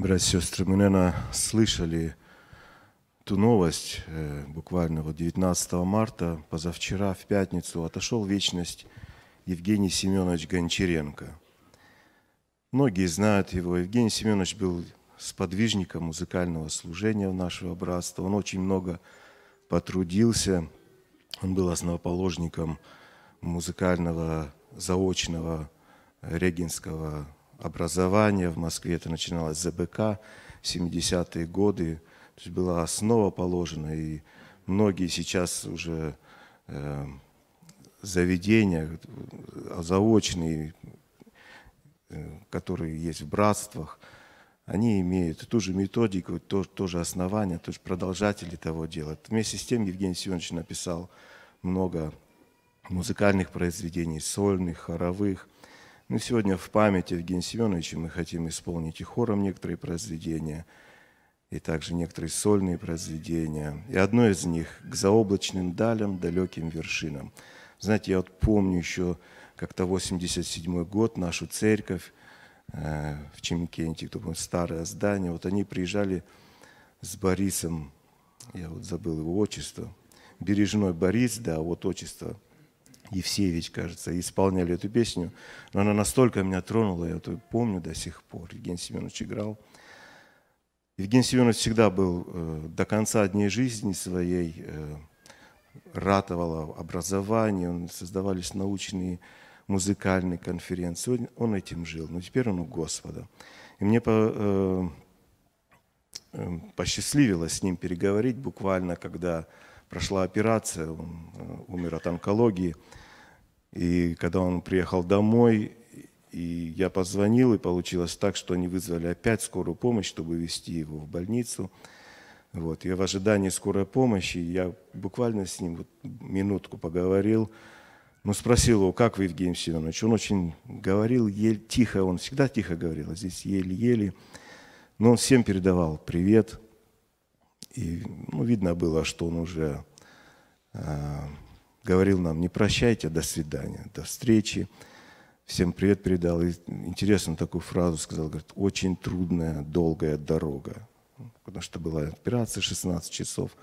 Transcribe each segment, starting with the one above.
Братья и сестры, мы, наверное, слышали ту новость, э, буквально вот 19 марта, позавчера, в пятницу, отошел в вечность Евгений Семенович Гончаренко. Многие знают его. Евгений Семенович был сподвижником музыкального служения нашего братства. Он очень много потрудился. Он был основоположником музыкального заочного регенского образования в Москве. Это начиналось с ЗБК 70-е годы. То есть была основа положена, и многие сейчас уже э, заведения э, заочные, э, которые есть в братствах, они имеют ту же методику, то, то же основание, то есть продолжатели того дела. Вместе с тем Евгений Семенович написал много музыкальных произведений, сольных, хоровых – ну, сегодня в память Евгения Семеновича мы хотим исполнить и хором некоторые произведения, и также некоторые сольные произведения. И одно из них «К заоблачным далям, далеким вершинам». Знаете, я вот помню еще как-то 87 год нашу церковь э, в Чемкенте, кто помнит, старое здание. Вот они приезжали с Борисом, я вот забыл его отчество, Бережной Борис, да, вот отчество – Евсеевич, кажется, исполняли эту песню. Но она настолько меня тронула, я это помню до сих пор. Евгений Семенович играл. Евгений Семенович всегда был э, до конца дней жизни своей, э, ратовал образование, он, создавались научные музыкальные конференции. Он, он этим жил, но теперь он у Господа. И мне по, э, э, посчастливилось с ним переговорить буквально, когда прошла операция, он э, умер от онкологии. И когда он приехал домой, и я позвонил, и получилось так, что они вызвали опять скорую помощь, чтобы везти его в больницу. Вот. Я в ожидании скорой помощи, я буквально с ним вот минутку поговорил, ну, спросил его, как вы, Евгений Семенович? Он очень говорил, ель, тихо, он всегда тихо говорил, а здесь еле-еле. Но он всем передавал привет – и ну, видно было, что он уже э, говорил нам, не прощайте, до свидания, до встречи. Всем привет передал. И интересно такую фразу сказал, говорит, очень трудная, долгая дорога. Потому что была операция 16 часов.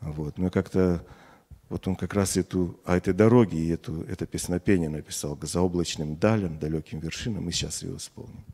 Вот. Ну и как-то вот он как раз эту, о «А этой дороге и эту, это песнопение написал «За облачным далям, далеким вершинам». Мы сейчас ее исполним.